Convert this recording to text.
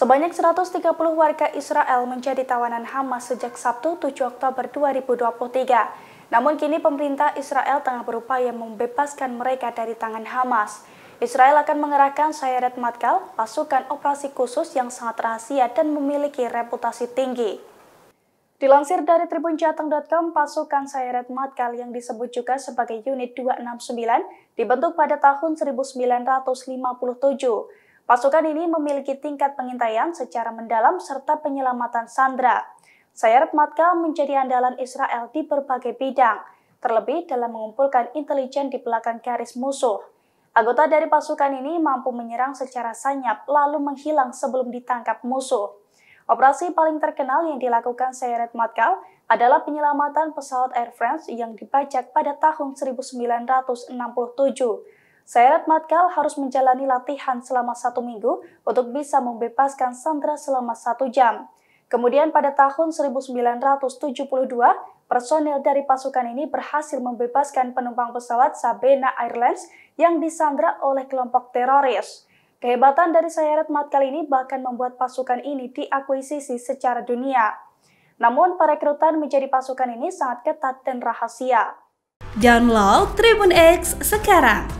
Sebanyak 130 warga Israel menjadi tawanan Hamas sejak Sabtu 7 Oktober 2023. Namun kini pemerintah Israel tengah berupaya membebaskan mereka dari tangan Hamas. Israel akan mengerahkan Sayeret Matkal, pasukan operasi khusus yang sangat rahasia dan memiliki reputasi tinggi. Dilansir dari tribunjateng.com, pasukan Sayeret Matkal yang disebut juga sebagai Unit 269 dibentuk pada tahun 1957. Pasukan ini memiliki tingkat pengintaian secara mendalam serta penyelamatan sandra. Sayap Matkal menjadi andalan Israel di berbagai bidang, terlebih dalam mengumpulkan intelijen di belakang garis musuh. Anggota dari pasukan ini mampu menyerang secara sanyap lalu menghilang sebelum ditangkap musuh. Operasi paling terkenal yang dilakukan Sayeret Matkal adalah penyelamatan pesawat Air France yang dibajak pada tahun 1967. Sayat Matkal harus menjalani latihan selama satu minggu untuk bisa membebaskan Sandra selama satu jam. Kemudian pada tahun 1972, personel dari pasukan ini berhasil membebaskan penumpang pesawat Sabena Airlines yang disandra oleh kelompok teroris. Kehebatan dari Sayeret Matkal ini bahkan membuat pasukan ini diakuisisi secara dunia. Namun perekrutan menjadi pasukan ini sangat ketat dan rahasia. Download Tribun X sekarang